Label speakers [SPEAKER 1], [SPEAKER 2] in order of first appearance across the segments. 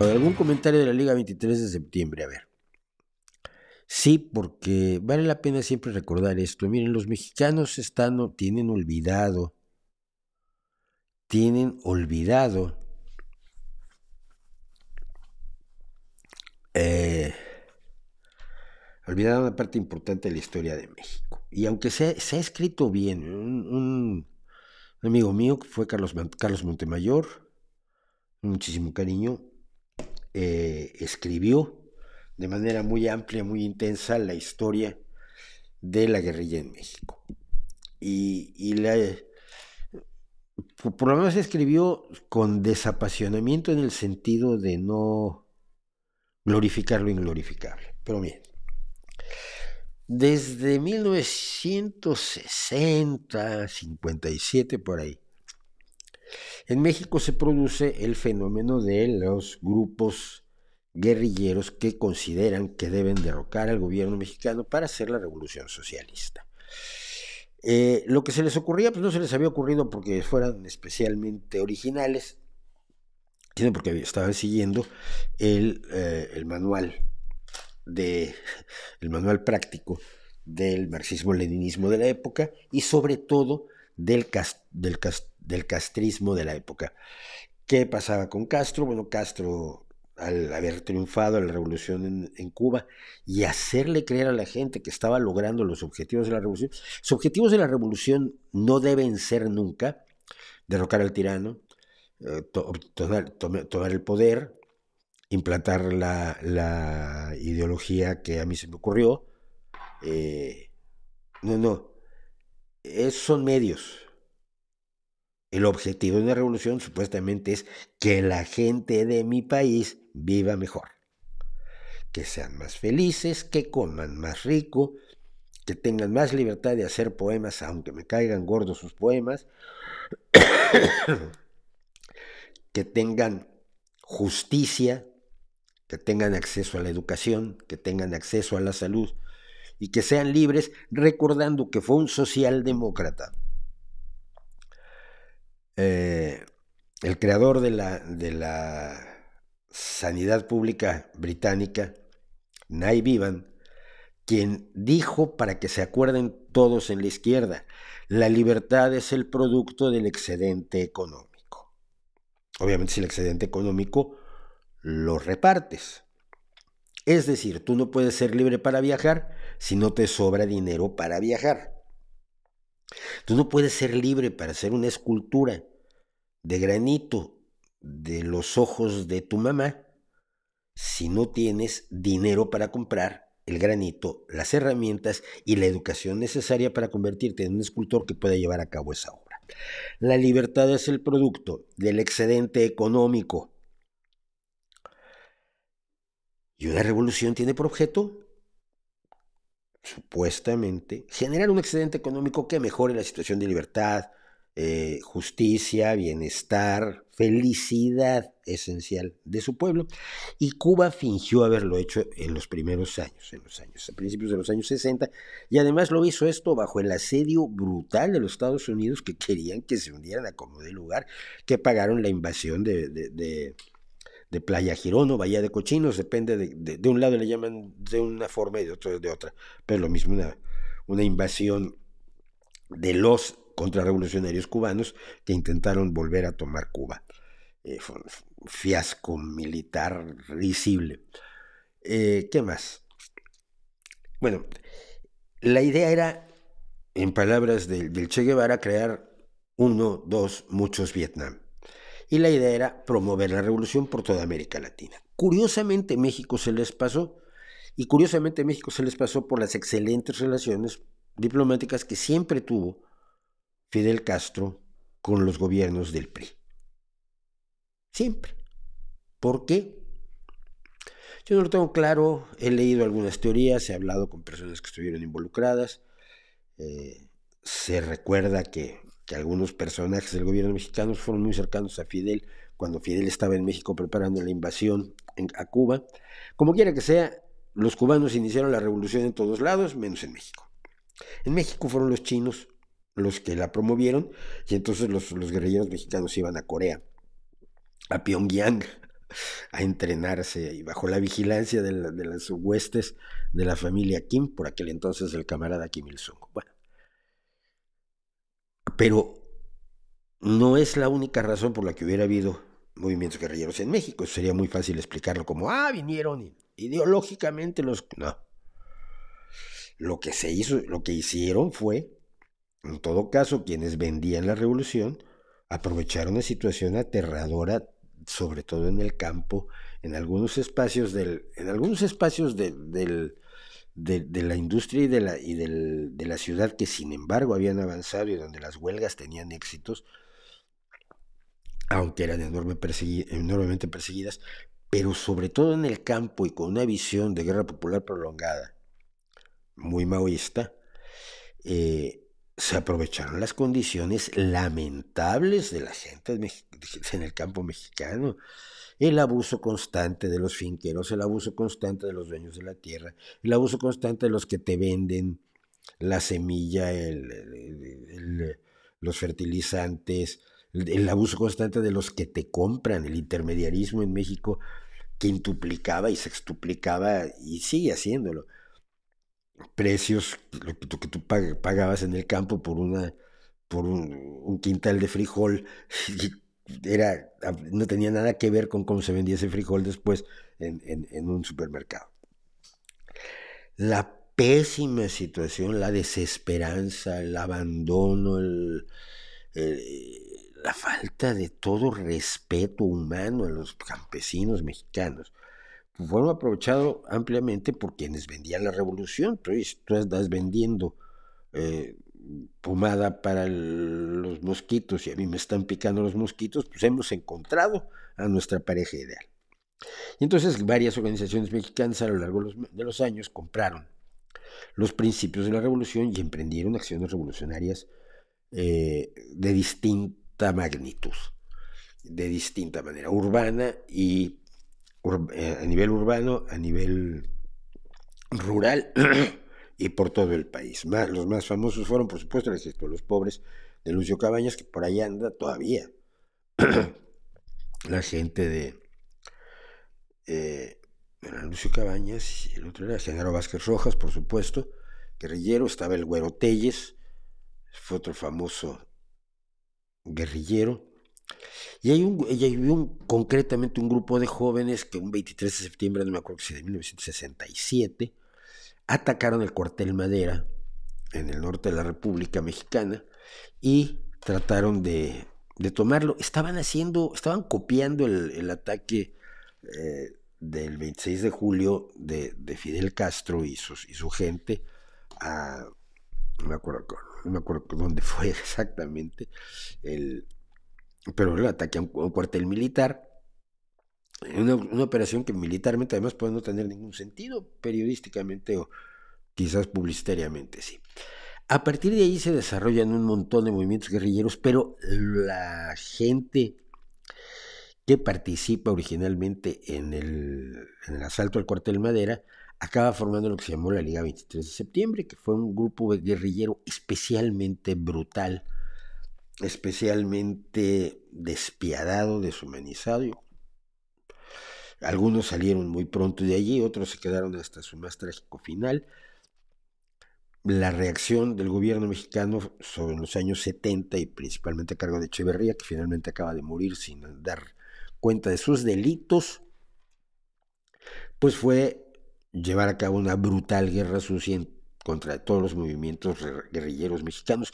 [SPEAKER 1] ¿Algún comentario de la Liga 23 de septiembre? A ver. Sí, porque vale la pena siempre recordar esto. Miren, los mexicanos están, tienen olvidado, tienen olvidado eh, olvidaron una parte importante de la historia de México. Y aunque se, ha escrito bien, un, amigo mío que fue Carlos, Carlos Montemayor, muchísimo cariño, eh, escribió de manera muy amplia, muy intensa, la historia de la guerrilla en México. Y, la, por lo menos escribió con desapasionamiento en el sentido de no glorificar lo inglorificable. Pero bien, desde 1960, 57 por ahí, en México se produce el fenómeno de los grupos guerrilleros que consideran que deben derrocar al gobierno mexicano para hacer la revolución socialista. Eh, lo que se les ocurría, pues no se les había ocurrido porque fueran especialmente originales, sino porque estaban siguiendo el, eh, manual de el manual práctico del marxismo-leninismo de la época y sobre todo del, cast del, del castrismo de la época. ¿Qué pasaba con Castro? Bueno, Castro, al haber triunfado en la revolución en, Cuba y hacerle creer a la gente que estaba logrando los objetivos de la revolución, los objetivos de la revolución no deben ser nunca derrocar al tirano, eh, tomar, el poder, implantar la, ideología que a mí se me ocurrió. Eh, no, no, es, eh, son medios, el objetivo de una revolución supuestamente es que la gente de mi país viva mejor, que sean más felices, que coman más rico, que tengan más libertad de hacer poemas, aunque me caigan gordos sus poemas, que tengan justicia, que tengan acceso a la educación, que tengan acceso a la salud y que sean libres recordando que fue un socialdemócrata eh, el creador de la, de la sanidad pública británica, Nay Vivan, quien dijo para que se acuerden todos en la izquierda, la libertad es el producto del excedente económico. Obviamente si el excedente económico lo repartes. Es decir, tú no puedes ser libre para viajar si no te sobra dinero para viajar. Tú no puedes ser libre para hacer una escultura de granito de los ojos de tu mamá si no tienes dinero para comprar el granito, las herramientas y la educación necesaria para convertirte en un escultor que pueda llevar a cabo esa obra. La libertad es el producto del excedente económico. Y una revolución tiene por objeto supuestamente, generar un excedente económico que mejore la situación de libertad, eh, justicia, bienestar, felicidad esencial de su pueblo. Y Cuba fingió haberlo hecho en los primeros años, en los años, a principios de los años 60, y además lo hizo esto bajo el asedio brutal de los Estados Unidos que querían que se hundieran a como de lugar, que pagaron la invasión de de Playa Girón o Bahía de Cochinos, depende de, un lado le llaman de una forma y de otro de otra, pero lo mismo una, invasión de los contrarrevolucionarios cubanos que intentaron volver a tomar Cuba. Eh, fiasco militar risible. Eh, ¿Qué más? Bueno, la idea era, en palabras del, del Che Guevara, crear uno, dos, muchos Vietnam y la idea era promover la revolución por toda América Latina. Curiosamente México se les pasó y curiosamente México se les pasó por las excelentes relaciones diplomáticas que siempre tuvo Fidel Castro con los gobiernos del PRI. Siempre. ¿Por qué? Yo no lo tengo claro, he leído algunas teorías, he hablado con personas que estuvieron involucradas. Eh, se recuerda que que algunos personajes del gobierno mexicano fueron muy cercanos a Fidel cuando Fidel estaba en México preparando la invasión a Cuba. Como quiera que sea, los cubanos iniciaron la revolución en todos lados, menos en México. En México fueron los chinos los que la promovieron y entonces los, guerrilleros mexicanos iban a Corea, a Pyongyang, a entrenarse y bajo la vigilancia de, de las huestes de la familia Kim, por aquel entonces el camarada Kim Il-sung. Bueno, pero no es la única razón por la que hubiera habido movimientos guerrilleros en México. sería muy fácil explicarlo como, ah, vinieron ideológicamente los... No. Lo que se hizo, lo que hicieron fue, en todo caso, quienes vendían la revolución aprovecharon una situación aterradora, sobre todo en el campo, en algunos espacios del, en algunos espacios del de, la industria y, de la, y de la ciudad que sin embargo habían avanzado y donde las huelgas tenían éxitos, aunque eran enormemente perseguidas, pero sobre todo en el campo y con una visión de guerra popular prolongada, muy maoísta, eh, se aprovecharon las condiciones lamentables de la gente en el campo mexicano el abuso constante de los finqueros, el abuso constante de los dueños de la tierra, el abuso constante de los que te venden la semilla, el, los fertilizantes, el abuso constante de los que te compran, el intermediarismo en México que quintuplicaba y sextuplicaba y sigue haciéndolo. Precios que que tú pagabas en el campo por, una, por un, un quintal de frijol era, ah, no tenía nada que ver con cómo se vendía ese frijol después en, un supermercado. La pésima situación, la desesperanza, el abandono, la falta de todo respeto humano a los campesinos mexicanos, fueron aprovechados ampliamente por quienes vendían la revolución. Tú, tú estás vendiendo eh, pomada para los mosquitos y a mí me están picando los mosquitos, pues hemos encontrado a nuestra pareja ideal. Y entonces varias organizaciones mexicanas a lo largo de los, años compraron los principios de la revolución y emprendieron acciones revolucionarias eh, de distinta magnitud, de distinta manera, urbana y eh, a nivel urbano, a nivel rural y por todo el país. los más famosos fueron, por supuesto, los pobres de Lucio Cabañas, que por ahí anda todavía. la gente de bueno, eh, Lucio Cabañas y el otro era Genaro Vázquez Rojas, por supuesto, guerrillero, estaba el Güero Telles, fue otro famoso guerrillero. Y hay, un, concretamente un grupo de jóvenes que un 23 de septiembre, no me acuerdo si de 1967, atacaron el cuartel Madera en el norte de la República Mexicana y trataron de, tomarlo. Estaban haciendo, estaban copiando el, ataque eh, del 26 de julio de, de Fidel Castro y, sus, y su gente a, no me acuerdo, no acuerdo dónde fue exactamente, el, pero el ataque a un cuartel militar una, operación que militarmente además puede no tener ningún sentido, periodísticamente o quizás publicitariamente, sí. A partir de ahí se desarrollan un montón de movimientos guerrilleros, pero la gente que participa originalmente en el, en el asalto al cuartel Madera acaba formando lo que se llamó la Liga 23 de septiembre, que fue un grupo guerrillero especialmente brutal, especialmente despiadado, deshumanizado algunos salieron muy pronto de allí, otros se quedaron hasta su más trágico final. La reacción del gobierno mexicano sobre los años 70 y principalmente a cargo de Echeverría, que finalmente acaba de morir sin dar cuenta de sus delitos, pues fue llevar a cabo una brutal guerra sucia contra todos los movimientos guerrilleros mexicanos.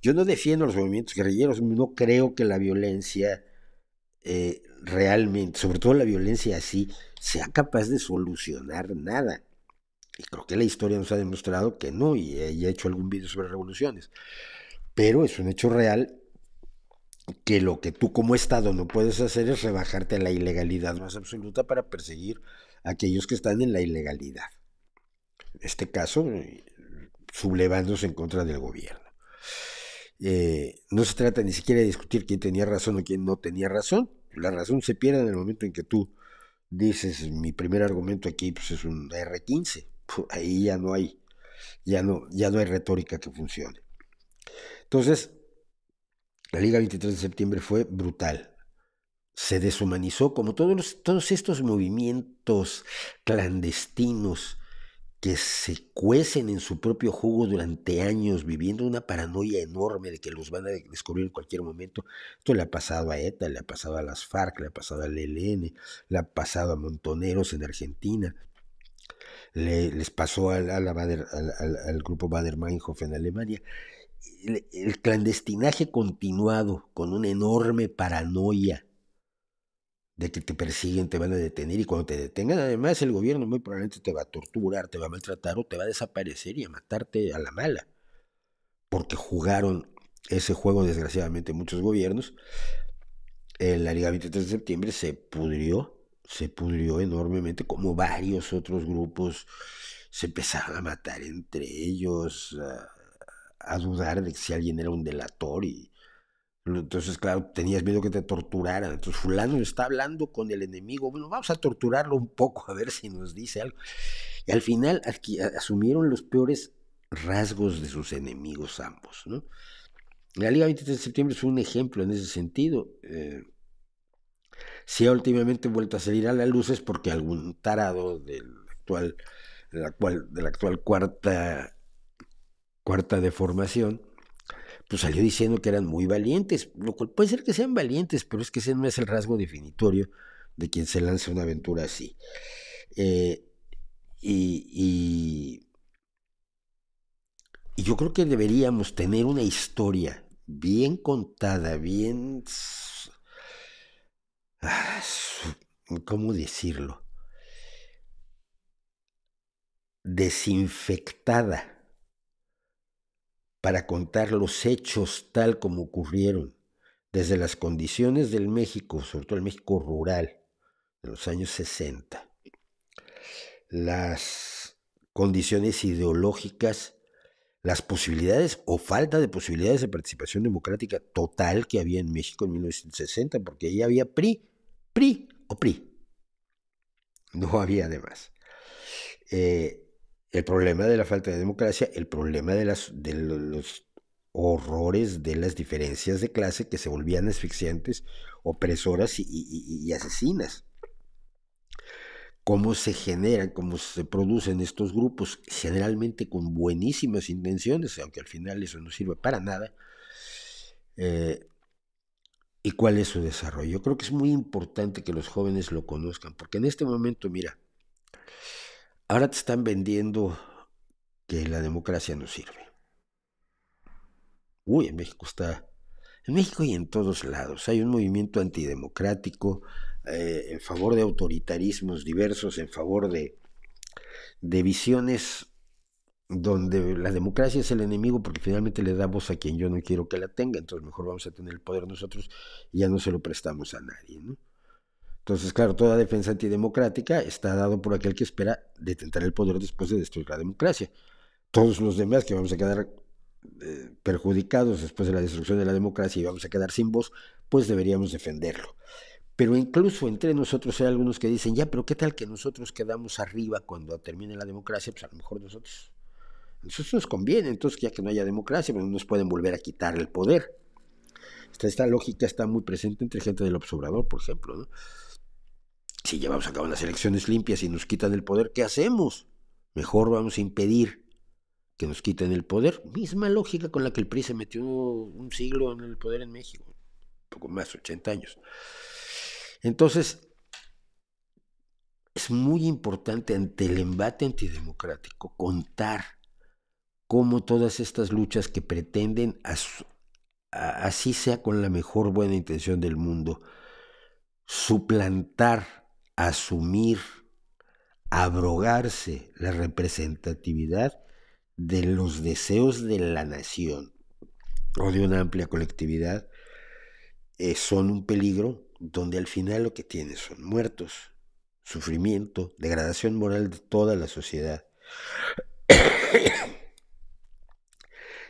[SPEAKER 1] Yo no defiendo los movimientos guerrilleros, no creo que la violencia eh, realmente, sobre todo la violencia así, sea capaz de solucionar nada. Y creo que la historia nos ha demostrado que no, y he hecho algún video sobre revoluciones. Pero es un hecho real que lo que tú como Estado no puedes hacer es rebajarte a la ilegalidad más absoluta para perseguir a aquellos que están en la ilegalidad. En este caso, eh, sublevándose en contra del gobierno. Eh, no se trata ni siquiera de discutir quién tenía razón o quién no tenía razón. La razón se pierde en el momento en que tú dices, mi primer argumento aquí pues, es un R15. ahí ya no hay, ya no, ya no retórica que funcione. Entonces, la Liga 23 de septiembre fue brutal. Se deshumanizó como todos estos movimientos clandestinos que se cuecen en su propio jugo durante años, viviendo una paranoia enorme de que los van a descubrir en cualquier momento. Esto le ha pasado a ETA, le ha pasado a las FARC, le ha pasado al ELN, le ha pasado a Montoneros en Argentina, les pasó al, grupo Bader-Meinhof en Alemania. el clandestinaje continuado con una enorme paranoia de que te persiguen, te van a detener y cuando te detengan además el gobierno muy probablemente te va a torturar, te va a maltratar o te va a desaparecer y a matarte a la mala. Porque jugaron ese juego desgraciadamente muchos gobiernos. En eh, la Liga 23 de septiembre se pudrió, se pudrió enormemente como varios otros grupos se empezaron a matar entre ellos, a, a dudar de si alguien era un delator y entonces, claro, tenías miedo que te torturaran. Entonces, fulano está hablando con el enemigo. Bueno, vamos a torturarlo un poco, a ver si nos dice algo. Y al final asumieron los peores rasgos de sus enemigos ambos. ¿no? La Liga 23 de septiembre es un ejemplo en ese sentido. Eh, si ha últimamente vuelto a salir a la luz es porque algún tarado del actual, de la, actual, de la actual cuarta, cuarta deformación pues, salió diciendo que eran muy valientes, lo cual puede ser que sean valientes, pero es que ese no es el rasgo definitorio de quien se lanza una aventura así. Eh, y, y yo creo que deberíamos tener una historia bien contada, bien... Ah, ¿Cómo decirlo? Desinfectada para contar los hechos tal como ocurrieron, desde las condiciones del México, sobre todo el México rural, de los años 60, las condiciones ideológicas, las posibilidades o falta de posibilidades de participación democrática total que había en México en 1960, porque ahí había PRI, PRI o PRI. No había además. Eh, el problema de la falta de democracia, el problema de, los horrores de las diferencias de clase que se volvían asfixiantes, opresoras y, asesinas. Cómo se generan, cómo se producen estos grupos, generalmente con buenísimas intenciones, aunque al final eso no sirve para nada. Eh, ¿Y cuál es su desarrollo? Yo creo que es muy importante que los jóvenes lo conozcan, porque en este momento, mira, Ahora te están vendiendo que la democracia no sirve. Uy, en México está... En México y en todos lados hay un movimiento antidemocrático eh, en favor de autoritarismos diversos, en favor de, de visiones donde la democracia es el enemigo porque finalmente le da voz a quien yo no quiero que la tenga, entonces mejor vamos a tener el poder nosotros y ya no se lo prestamos a nadie. ¿no? Entonces, claro, toda defensa antidemocrática está dado por aquel que espera detentar el poder después de destruir la democracia. Todos los demás que vamos a quedar eh, perjudicados después de la destrucción de la democracia y vamos a quedar sin voz, pues deberíamos defenderlo. Pero incluso entre nosotros hay algunos que dicen, ya, pero ¿qué tal que nosotros quedamos arriba cuando termine la democracia? Pues a lo mejor nosotros. Nosotros nos conviene, entonces ya que no haya democracia, pues nos pueden volver a quitar el poder. Esta, esta lógica está muy presente entre gente del observador, por ejemplo. ¿no? si llevamos a cabo las elecciones limpias y nos quitan el poder, ¿qué hacemos? Mejor vamos a impedir que nos quiten el poder. Misma lógica con la que el PRI se metió un siglo en el poder en México, un poco más, 80 años. Entonces, es muy importante ante el embate antidemocrático contar cómo todas estas luchas que pretenden, así sea con la mejor buena intención del mundo, suplantar asumir, abrogarse la representatividad de los deseos de la nación o de una amplia colectividad eh, son un peligro donde al final lo que tiene son muertos, sufrimiento, degradación moral de toda la sociedad.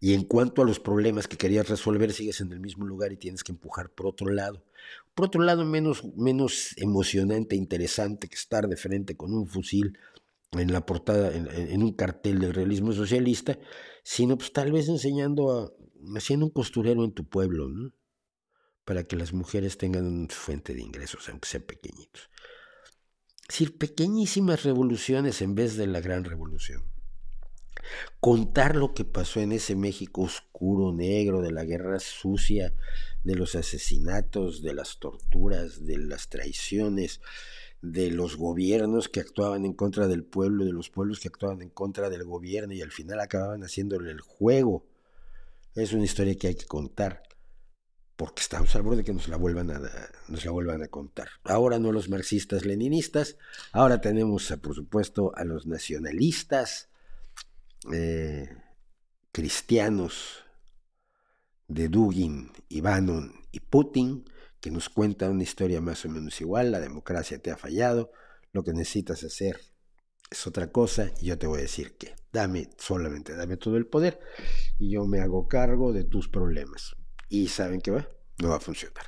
[SPEAKER 1] Y en cuanto a los problemas que querías resolver, sigues en el mismo lugar y tienes que empujar por otro lado. Por otro lado, menos, menos emocionante, e interesante que estar de frente con un fusil en la portada, en, un cartel del realismo socialista, sino pues tal vez enseñando a, haciendo un costurero en tu pueblo, Para que las mujeres tengan una fuente de ingresos, aunque sean pequeñitos. Es pequeñísimas revoluciones en vez de la gran revolución contar lo que pasó en ese México oscuro, negro, de la guerra sucia, de los asesinatos, de las torturas, de las traiciones, de los gobiernos que actuaban en contra del pueblo, de los pueblos que actuaban en contra del gobierno y al final acababan haciéndole el juego. Es una historia que hay que contar porque estamos al borde de que nos la vuelvan a, nos la vuelvan a contar. Ahora no los marxistas leninistas, ahora tenemos por supuesto a los nacionalistas, eh, cristianos de Dugin y Bannon y Putin, que nos cuenta una historia más o menos igual, la democracia te ha fallado, lo que necesitas hacer es otra cosa y yo te voy a decir que dame solamente, dame todo el poder y yo me hago cargo de tus problemas. Y saben que va, no va a funcionar.